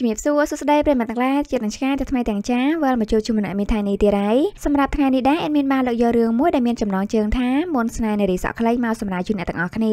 ជំរាបសួរសួស្តីប្រិយមិត្តទាំងឡាយជានឹងឆ្ងាយទៅថ្មីទាំងចាវិលមកជួបជុំម្នាក់មីថៃនេះទៀតហើយសម្រាប់ថ្ងៃនេះដែរអេដមានបានលើកយករឿងមួយដែលមានចំណងជើងថាមុនស្នេហ៍នារីសក់ខ្លីមកសម្រាប់ជូនអ្នកទាំងអស់គ្នា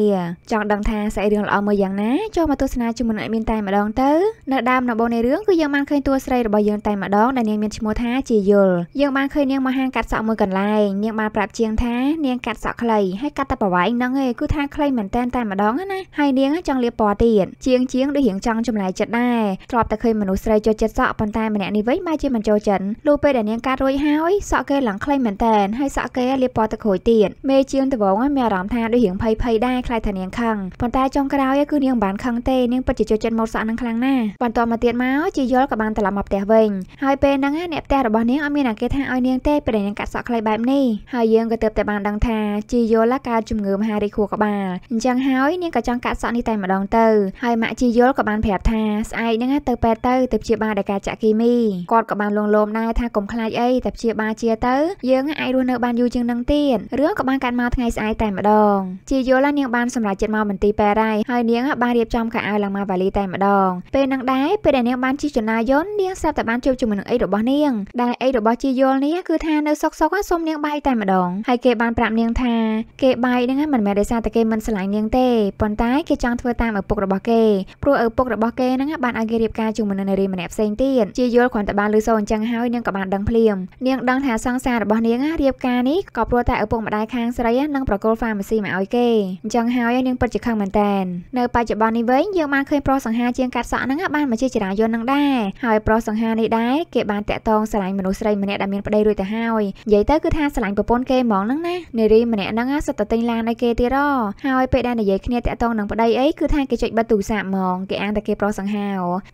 ចង់ដឹងថាសាច់រឿងល្អមើលយ៉ាងណាចូលមកទស្សនាជាមួយនឹងអេដមានតែម្ដងទៅនៅដើមដំបូងនៃរឿងគឺយើងបានឃើញតួស្រីរបស់យើងតែម្ដងដែលនាងមានឈ្មោះថាជាយល់យើងបានឃើញនាងមកហាងកាត់សក់មួយកន្លែងនាងបានប្រាប់ជាងថានាងកាត់សក់ខ្លីហើយកាត់តែប្រវែងហ្នឹងឯងគឺថាខ្លីមែនតែម្ដងណាហើយនាងចង់លាបពណ៌ទៀតជាងជាងដូចរៀងចង់ចម្លែកចិត្តដែរធ្លាប់តែតែឃើញមនុស្សស្រីចូលចិត្តសក់ប៉ុន្តែម្នាក់នេះវិញមកជាមិនចូលចិត្តលុះពេលដែលនាងកាត់រួចហើយសក់គេឡើងខ្លីមែនតើហើយសក់គេលាបពណ៌ទឹកក្រួយទៀតមេជាងដបងមានអារម្មណ៍ថាដូចរៀងភ័យភ័យដែរខ្លាចថានាងខឹងប៉ុន្តែចុងក្រោយគឺនាងបានខឹងទេនាងពិតជាចូលចិត្តម៉ូតសក់នឹងខ្លាំងណាស់បន្ទាប់មកទៀតមកជាយល់ក៏បានត្រឡប់មកផ្ទះវិញហើយពេលហ្នឹងអ្នកផ្ទះរបស់នាងអត់មានអាគេថាឲ្យនាងទេពេលដែលនាងកាត់សក់ខ្លីបែបនេះហើយយើងក៏ទើបតែបានដឹងថាជាយល់កើតជំងឺមហារីកខួរក្បាលអញ្ចឹងហើយនាងក៏ចង់កាត់សក់នេះតែម្ដងទៅហើយម៉ាក់ជាយល់ក៏បានប្រាប់ថាស្អែកហ្នឹងទៅពេទ្យទៅទៅព្យាបាលដោយការចាក់គីមីគាត់ក៏បានលងលោមដែរថាកុំខ្លាចអីតែព្យាបាលជាទៅយើងអាចរស់នៅបានយូរជាងនឹងទៀតរឿងក៏បានកាត់មកថ្ងៃស្អែកតែម្ដងជាយល់ណានាងបានសម្រេចចិត្តមកមន្ទីរពេទ្យហើយហើយនាងបានរៀបចំខោអាវឡើងមកវ៉ាលីតែម្ដង ពេលនឹងដែរពេលដែលនាងបានជិះចណាយន្តនាងស្រាប់តែបានជួបជាមួយនឹងអីរបស់នាងដែលអីរបស់ជាយល់នេះគឺថានៅសុកសុកសុំនាងបាយតែម្ដង ហើយគេបានប្រាប់នាងថាគេបាយនឹងមិនមែនដោយសារតែគេមិនស្រឡាញ់នាងទេប៉ុន្តែគេចង់ធ្វើតាមឪពុករបស់គេព្រោះឪពុករបស់គេនឹងបានឲ្យគេរៀបការជាមួយនឹងនារីម្នាក់ផ្សេងទៀតជាយល់គ្រាន់តែបានឮសូរអញ្ចឹងហើយនាងក៏បានដឹងភ្លាមនាងដឹងថាសង្សាររបស់នាងរៀបការនេះក៏ព្រោះតែឪពុកម្ដាយខាងស្រីនឹងប្រកល់ហ្វាម៉ាស៊ីមកឲ្យគេអញ្ចឹងហើយនាងពិតជាខឹងមែនតើនៅ បច្ចុប្បន្ននេះវិញយើងបានឃើញប្រុសសង្ហាជាងកាត់សក់ហ្នឹងបានមកជាចរាយន្តនឹងដែរហើយប្រុសសង្ហានេះដែរគេបានតាក់ទងស្រឡាញ់មនុស្សស្រីម្នាក់ដែលមានប្តីរួចទៅហើយនិយាយទៅគឺថាស្រឡាញ់ប្រពន្ធគេហ្មងហ្នឹងណានារីម្នាក់ហ្នឹងសុទ្ធតែទិញឡានឲ្យគេទៀតហ៎ហើយពេលដែលនិយាយគ្នាតាក់ទងនឹងប្តីអីគឺថាគេចុចបិទទូរស័ព្ទហ្មងគេអានតែគេប្រុសសង្ហា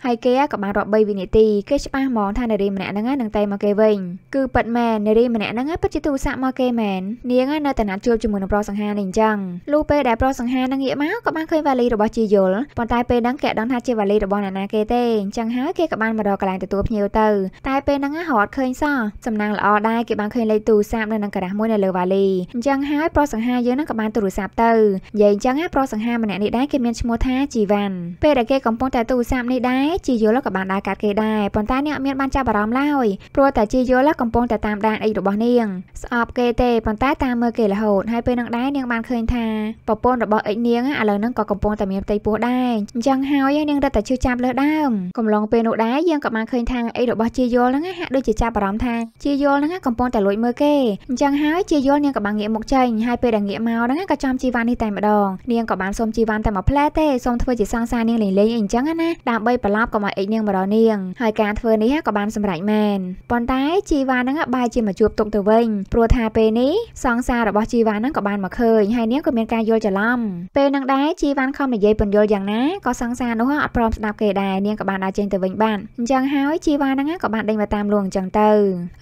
ហើយគេគេក៏បានរាប់3វិនាទី គេច្បាស់ហ្មងថានារីម្នាក់ហ្នឹងនឹងតែមកគេវិញគឺពិតមែននារីម្នាក់ហ្នឹងពិតជាទូរស័ព្ទមកគេមែននាងនៅតែណាត់ជួបជាមួយនឹងប្រុសសង្ហានេះអញ្ចឹងលុះពេលដែលប្រុសសង្ហានឹងងាកមកក៏បានឃើញវ៉ាលីរបស់ជាយល់ប៉ុន្តែពេលហ្នឹងគេអត់ដឹងថាជាវ៉ាលីរបស់អ្នកណាគេទេអញ្ចឹងហើយគេក៏បានមករកកន្លែងទទួលភ្ញៀវទៅតែពេលហ្នឹងហត់ឃើញសោះសំណាងល្អដែរគេបានឃើញលេខទូរស័ព្ទនៅនឹងការ៉ាស់មួយនៅលើវ៉ាលីអញ្ចឹងហើយប្រុសសង្ហាយើងហ្នឹងក៏បានទូរស័ព្ទទៅនិយាយអញ្ចឹងប្រុសសង្ហាម្នាក់នេះដែរគេមានឈ្មោះថាជីវ៉ាន់ពេលដែលគេកំពុងតែទូរស័ព្ទនេះដែរជាយយល់ក៏បានដើរកាត់គេដែរប៉ុន្តែអ្នកមានបានចាប់អារម្មណ៍ឡើយព្រោះតែជាយល់កំពុងតែតាមដានអីរបស់នាងស្អប់គេទេប៉ុន្តែតាមមើលគេរហូតហើយពេលនឹងដែរនាងបានឃើញថាប្រពន្ធរបស់អិចនាងឥឡូវហ្នឹងក៏កំពុងតែមានផ្ទៃពោះដែរអញ្ចឹងហើយនាងរត់តែជឿចាប់លើដើមកំឡុងពេលនោះដែរយើងក៏បានឃើញថាអីរបស់ជាយល់ហ្នឹងហាក់ដូចជាចាប់អារម្មណ៍ថាជាយល់ហ្នឹងកំពុងតែលួចមើលគេអញ្ចឹងហើយជាយល់នាងក៏បានងាកមកចេញហើយពេលដែលងាកមកហ្នឹងក៏ចំជីវ៉ាននេះតែម្ដងនាងក៏បានសុំជីវ៉ានតែមួយផ្លែទេសុំធ្វើជាសង្សារនាងលេងលេងអីអញ្ចឹងណាដើម្បីប្រឡប់កុំមកអិចនាងបរោនាងហើយការធ្វើនេះក៏បានសម្រេចមែនប៉ុន្តែជីវ៉ានឹងបែរជាមកជួបទុកទៅវិញព្រោះថាពេលនេះសង្សាររបស់ជីវ៉ានឹងក៏បានមកឃើញហើយនាងក៏មានការយល់ច្រឡំពេលនឹងដែរជីវ៉ាខំនិយាយបញ្យល់យ៉ាងណាក៏សង្សារនោះអត់ព្រមស្ដាប់គេដែរនាងក៏បានដើរចេញទៅវិញបានអញ្ចឹងហើយជីវ៉ានឹងក៏បានដេញមកតាមលួងអញ្ចឹងទៅ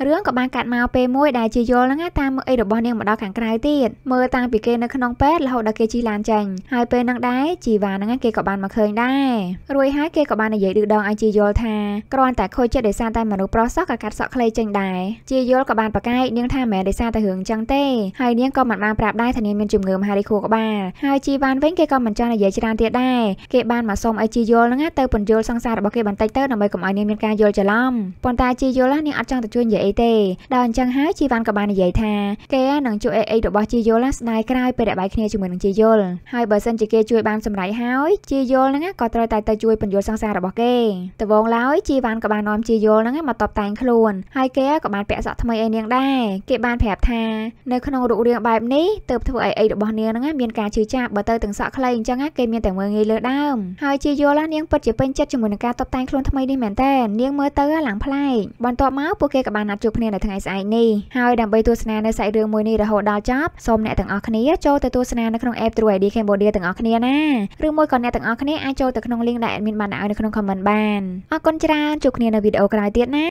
រឿងក៏បានកាត់មកពេលមួយដែលជីយល់នឹងតាមមើលអីរបស់នាងមកដល់ខាងក្រៅទៀតមើលតាំងពីគេនៅក្នុងពេទ្យរហូតដល់គេជីឡានចេញហើយពេលនឹងដែរជីវ៉ានឹងគេក៏បានមកឃើញដែររួចហើយគេក៏បាននិយាយឌឺដងឲ្យជាយល់ថាគ្រាន់តែខូចចិត្តដោយសារតែមនុស្សប្រុសសោះក៏កាត់សក់ខ្លីចេញដែរជាយល់ក៏បានប្រកែកនាងថាមិនដោយសារតែរឿងចឹងទេហើយនាងក៏មិនបានប្រាប់ដែរថានាងមានជំងឺមហារីកខួរក្បាលហើយជីវ៉ានវិញគេក៏មិនចង់និយាយច្រើនទៀតដែរគេបានមកសុំឲ្យជីយល់ហ្នឹងទៅពន្យល់សង្សាររបស់គេបន្តិចទៅដើម្បីកុំឲ្យនាងមានការយល់ច្រឡំប៉ុន្តែជីយល់នាងអត់ចង់ទៅជួយនិយាយអីទេដល់អញ្ចឹងហើយជីវ៉ានក៏បាននិយាយថាគេនឹងជួយអីរបស់ជីយល់ស្ដាយក្រោយពេលដែលបែកគ្នាជាមួយនឹងជីយល់ហើយបើសិនជាគេជួយបានសម្រេចហើយជីយល់ហ្នឹងក៏ត្រូវតែទៅជួយពន្យល់សង្សាររបស់គេទេដបងឡើយជីវ៉ាន់ក៏បាននាំជាយល់ហ្នឹងមកតបតែងខ្លួនហើយគេក៏បានពាក់សក់ថ្មីឲ្យនាងដែរគេបានប្រាប់ថានៅក្នុងរូបរាងបែបនេះទើបធ្វើឲ្យអីរបស់នាងហ្នឹងមានការឈឺចាប់បើទៅទាំងសក់ខ្លីអញ្ចឹងគេមានតែមើលងាយលើដើមហើយជាយល់នាងពិតជាពេញចិត្តជាមួយនឹងការតបតែងខ្លួនថ្មីនេះមែនតើនាងមើលទៅឡើងប្លែកបន្ទាប់មកពួកគេក៏បានណាត់ជួបគ្នានៅថ្ងៃស្អែកនេះហើយដើម្បីទស្សនានៅសាច់រឿងមួយនេះរហូតដល់ចប់សូមអ្នកទាំងអស់គ្នាចូលទៅទស្សនានៅក្នុង app True ID Cambodia ទាំងអស់គ្នាណាឬមួយក៏អ្នកទាំងអស់គ្នាអាចចូលទៅក្នុង link ដែល admin បានដាក់ឲ្យនៅក្នុង comment បានអរគុណច្រើនជួបគ្នានៅវីដេអូក្រោយទៀតណា